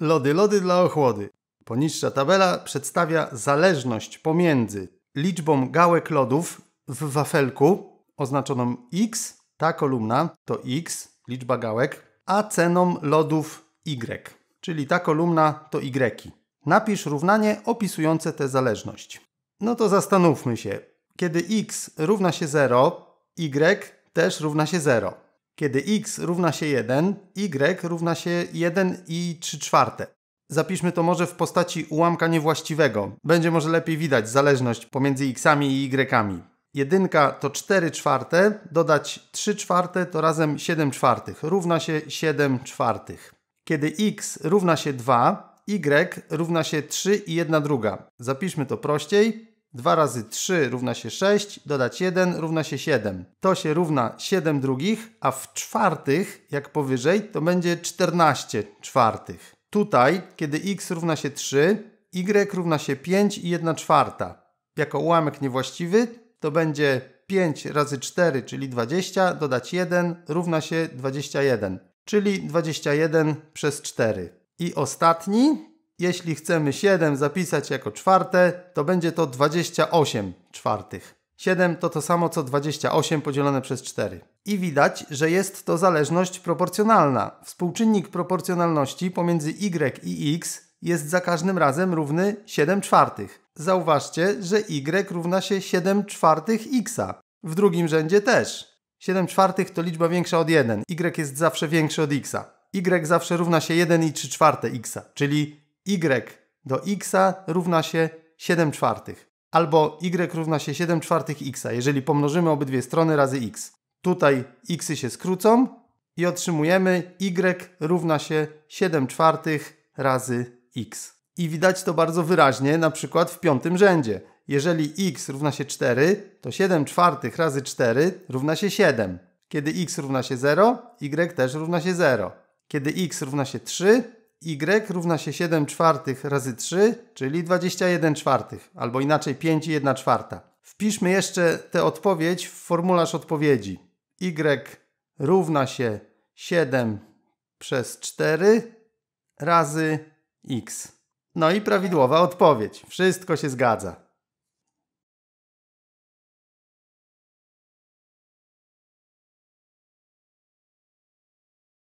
Lody, lody dla ochłody. Poniższa tabela przedstawia zależność pomiędzy liczbą gałek lodów w wafelku oznaczoną x, ta kolumna to x, liczba gałek, a ceną lodów y, czyli ta kolumna to y. Napisz równanie opisujące tę zależność. No to zastanówmy się. Kiedy x równa się 0, y też równa się 0 kiedy x równa się 1, y równa się 1 i 3 czwarte. Zapiszmy to może w postaci ułamka niewłaściwego. Będzie może lepiej widać zależność pomiędzy xami i y. Jedynka to 4 czwarte, dodać 3 czwarte to razem 7 czwartych, równa się 7 czwartych. Kiedy x równa się 2, y równa się 3 i 1 druga. Zapiszmy to prościej. 2 razy 3 równa się 6, dodać 1 równa się 7. To się równa 7 drugich, a w czwartych, jak powyżej, to będzie 14 czwartych. Tutaj, kiedy x równa się 3, y równa się 5 i 1 czwarta. Jako ułamek niewłaściwy to będzie 5 razy 4, czyli 20, dodać 1 równa się 21, czyli 21 przez 4. I ostatni jeśli chcemy 7 zapisać jako czwarte, to będzie to 28 czwartych. 7 to to samo co 28 podzielone przez 4. I widać, że jest to zależność proporcjonalna. Współczynnik proporcjonalności pomiędzy y i x jest za każdym razem równy 7 czwartych. Zauważcie, że y równa się 7 czwartych x'a. W drugim rzędzie też. 7 czwartych to liczba większa od 1. y jest zawsze większy od x'a. y zawsze równa się 1 i 3 czwarte x'a, czyli y do x równa się 7 czwartych. Albo y równa się 7 czwartych x, jeżeli pomnożymy obydwie strony razy x. Tutaj xy się skrócą i otrzymujemy y równa się 7 czwartych razy x. I widać to bardzo wyraźnie na przykład w piątym rzędzie. Jeżeli x równa się 4, to 7 czwartych razy 4 równa się 7. Kiedy x równa się 0, y też równa się 0. Kiedy x równa się 3, y równa się 7 czwartych razy 3, czyli 21 czwartych, albo inaczej 5 i 1 czwarta. Wpiszmy jeszcze tę odpowiedź w formularz odpowiedzi. y równa się 7 przez 4 razy x. No i prawidłowa odpowiedź. Wszystko się zgadza.